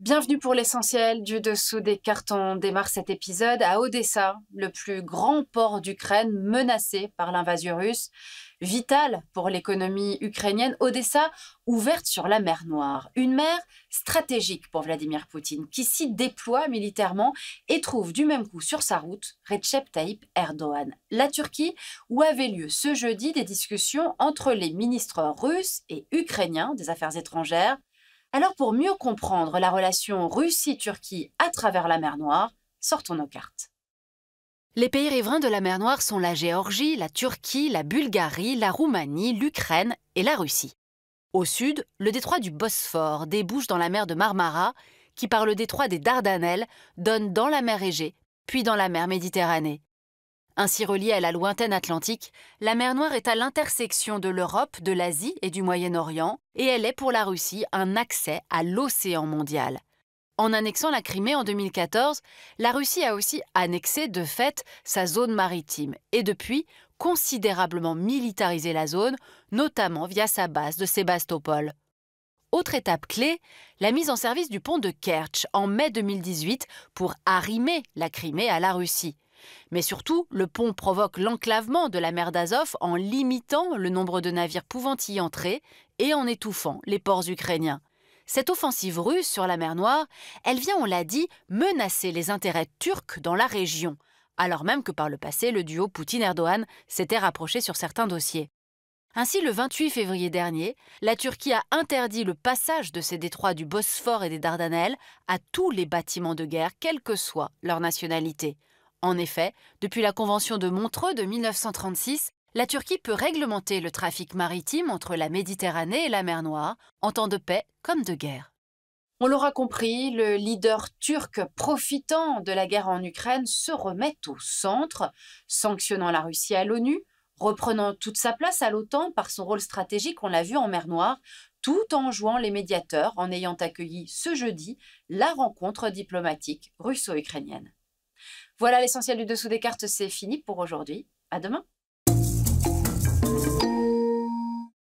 Bienvenue pour l'essentiel du dessous des cartons. démarre cet épisode à Odessa, le plus grand port d'Ukraine menacé par l'invasion russe. Vital pour l'économie ukrainienne, Odessa ouverte sur la mer Noire. Une mer stratégique pour Vladimir Poutine qui s'y déploie militairement et trouve du même coup sur sa route Recep Tayyip Erdogan. La Turquie où avaient lieu ce jeudi des discussions entre les ministres russes et ukrainiens des Affaires étrangères. Alors pour mieux comprendre la relation Russie-Turquie à travers la mer Noire, sortons nos cartes. Les pays riverains de la mer Noire sont la Géorgie, la Turquie, la Bulgarie, la Roumanie, l'Ukraine et la Russie. Au sud, le détroit du Bosphore débouche dans la mer de Marmara, qui par le détroit des Dardanelles donne dans la mer Égée, puis dans la mer Méditerranée. Ainsi reliée à la lointaine Atlantique, la mer Noire est à l'intersection de l'Europe, de l'Asie et du Moyen-Orient, et elle est pour la Russie un accès à l'océan mondial. En annexant la Crimée en 2014, la Russie a aussi annexé de fait sa zone maritime et depuis considérablement militarisé la zone, notamment via sa base de Sébastopol. Autre étape clé, la mise en service du pont de Kerch en mai 2018 pour arrimer la Crimée à la Russie. Mais surtout, le pont provoque l'enclavement de la mer d'Azov en limitant le nombre de navires pouvant y entrer et en étouffant les ports ukrainiens. Cette offensive russe sur la mer Noire, elle vient, on l'a dit, menacer les intérêts turcs dans la région, alors même que par le passé, le duo Poutine-Erdogan s'était rapproché sur certains dossiers. Ainsi, le 28 février dernier, la Turquie a interdit le passage de ces détroits du Bosphore et des Dardanelles à tous les bâtiments de guerre, quelle que soit leur nationalité. En effet, depuis la Convention de Montreux de 1936, la Turquie peut réglementer le trafic maritime entre la Méditerranée et la mer Noire, en temps de paix comme de guerre. On l'aura compris, le leader turc profitant de la guerre en Ukraine se remet au centre, sanctionnant la Russie à l'ONU, reprenant toute sa place à l'OTAN par son rôle stratégique, on l'a vu en mer Noire, tout en jouant les médiateurs en ayant accueilli ce jeudi la rencontre diplomatique russo-ukrainienne. Voilà l'essentiel du dessous des cartes, c'est fini pour aujourd'hui. À demain.